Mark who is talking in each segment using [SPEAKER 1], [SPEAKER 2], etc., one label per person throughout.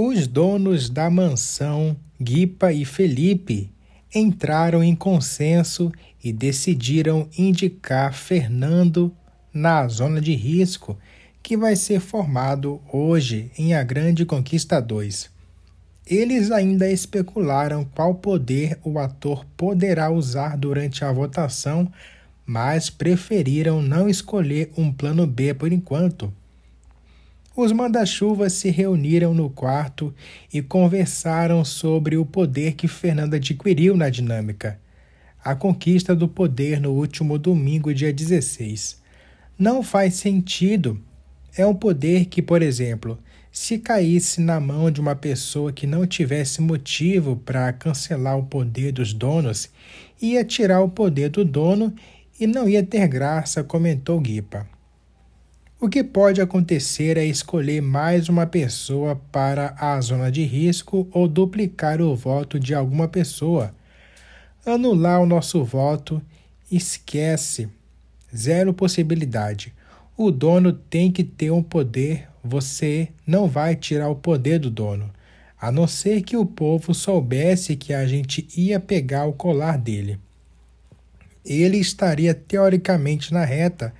[SPEAKER 1] Os donos da mansão, Guipa e Felipe, entraram em consenso e decidiram indicar Fernando na zona de risco que vai ser formado hoje em A Grande Conquista 2. Eles ainda especularam qual poder o ator poderá usar durante a votação, mas preferiram não escolher um plano B por enquanto, os manda-chuvas se reuniram no quarto e conversaram sobre o poder que Fernando adquiriu na dinâmica. A conquista do poder no último domingo, dia 16. Não faz sentido. É um poder que, por exemplo, se caísse na mão de uma pessoa que não tivesse motivo para cancelar o poder dos donos, ia tirar o poder do dono e não ia ter graça, comentou Guipa. O que pode acontecer é escolher mais uma pessoa para a zona de risco ou duplicar o voto de alguma pessoa. Anular o nosso voto, esquece. Zero possibilidade. O dono tem que ter um poder, você não vai tirar o poder do dono, a não ser que o povo soubesse que a gente ia pegar o colar dele. Ele estaria teoricamente na reta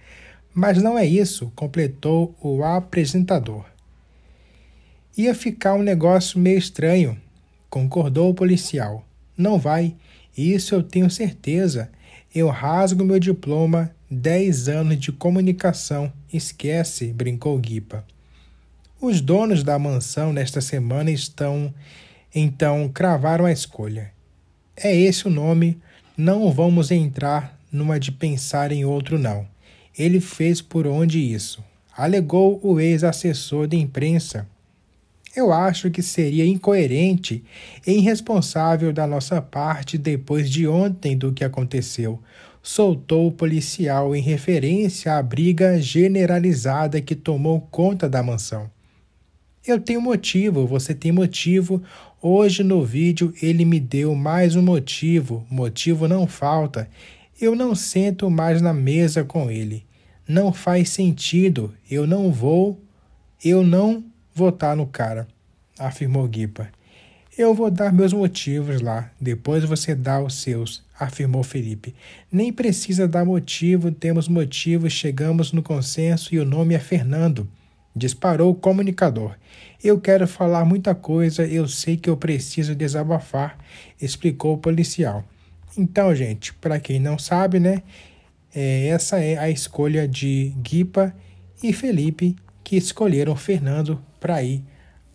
[SPEAKER 1] mas não é isso, completou o apresentador. Ia ficar um negócio meio estranho, concordou o policial. Não vai, isso eu tenho certeza. Eu rasgo meu diploma, dez anos de comunicação. Esquece, brincou Guipa. Os donos da mansão nesta semana estão. Então cravaram a escolha. É esse o nome, não vamos entrar numa de pensar em outro, não ele fez por onde isso? Alegou o ex-assessor de imprensa. Eu acho que seria incoerente e irresponsável da nossa parte depois de ontem do que aconteceu. Soltou o policial em referência à briga generalizada que tomou conta da mansão. Eu tenho motivo, você tem motivo. Hoje no vídeo ele me deu mais um motivo, motivo não falta. Eu não sento mais na mesa com ele não faz sentido, eu não vou, eu não votar no cara, afirmou Guipa. Eu vou dar meus motivos lá, depois você dá os seus, afirmou Felipe. Nem precisa dar motivo, temos motivos, chegamos no consenso e o nome é Fernando. Disparou o comunicador. Eu quero falar muita coisa, eu sei que eu preciso desabafar, explicou o policial. Então, gente, para quem não sabe, né, é, essa é a escolha de Guipa e Felipe, que escolheram Fernando para ir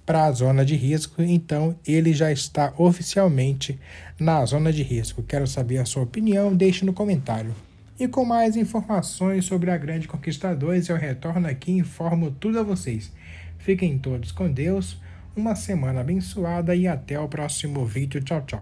[SPEAKER 1] para a zona de risco, então ele já está oficialmente na zona de risco. Quero saber a sua opinião, deixe no comentário. E com mais informações sobre a Grande Conquistadores, eu retorno aqui e informo tudo a vocês. Fiquem todos com Deus, uma semana abençoada e até o próximo vídeo. Tchau, tchau.